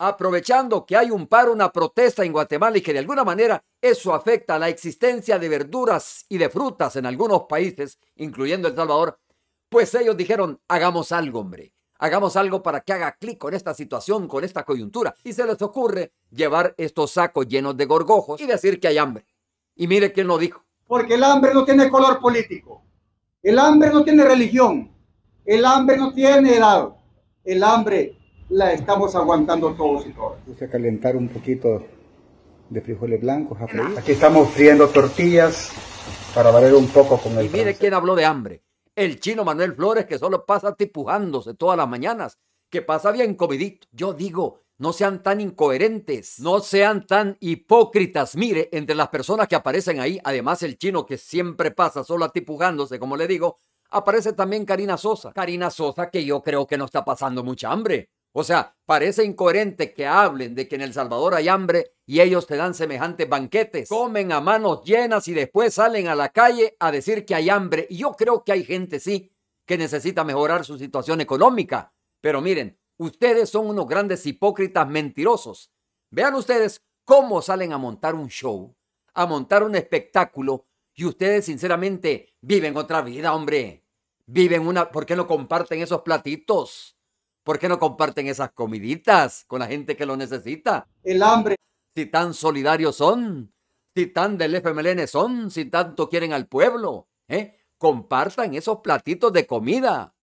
aprovechando que hay un paro, una protesta en Guatemala y que de alguna manera eso afecta a la existencia de verduras y de frutas en algunos países, incluyendo El Salvador, pues ellos dijeron, hagamos algo, hombre, hagamos algo para que haga clic con esta situación, con esta coyuntura. Y se les ocurre llevar estos sacos llenos de gorgojos y decir que hay hambre. Y mire quién lo dijo. Porque el hambre no tiene color político, el hambre no tiene religión, el hambre no tiene edad, el hambre la estamos aguantando todos y todas. Vamos a calentar un poquito de frijoles blancos Aquí estamos friendo tortillas para valer un poco con el Y mire quién habló de hambre. El chino Manuel Flores que solo pasa tipujándose todas las mañanas, que pasa bien comidito. Yo digo, no sean tan incoherentes, no sean tan hipócritas. Mire, entre las personas que aparecen ahí, además el chino que siempre pasa solo tipujándose, como le digo, aparece también Karina Sosa. Karina Sosa que yo creo que no está pasando mucha hambre. O sea, parece incoherente que hablen de que en El Salvador hay hambre y ellos te dan semejantes banquetes. Comen a manos llenas y después salen a la calle a decir que hay hambre. Y yo creo que hay gente, sí, que necesita mejorar su situación económica. Pero miren, ustedes son unos grandes hipócritas mentirosos. Vean ustedes cómo salen a montar un show, a montar un espectáculo y ustedes sinceramente viven otra vida, hombre. Viven una... ¿Por qué no comparten esos platitos? ¿Por qué no comparten esas comiditas con la gente que lo necesita? El hambre. Si tan solidarios son, si tan del FMLN son, si tanto quieren al pueblo, ¿eh? compartan esos platitos de comida.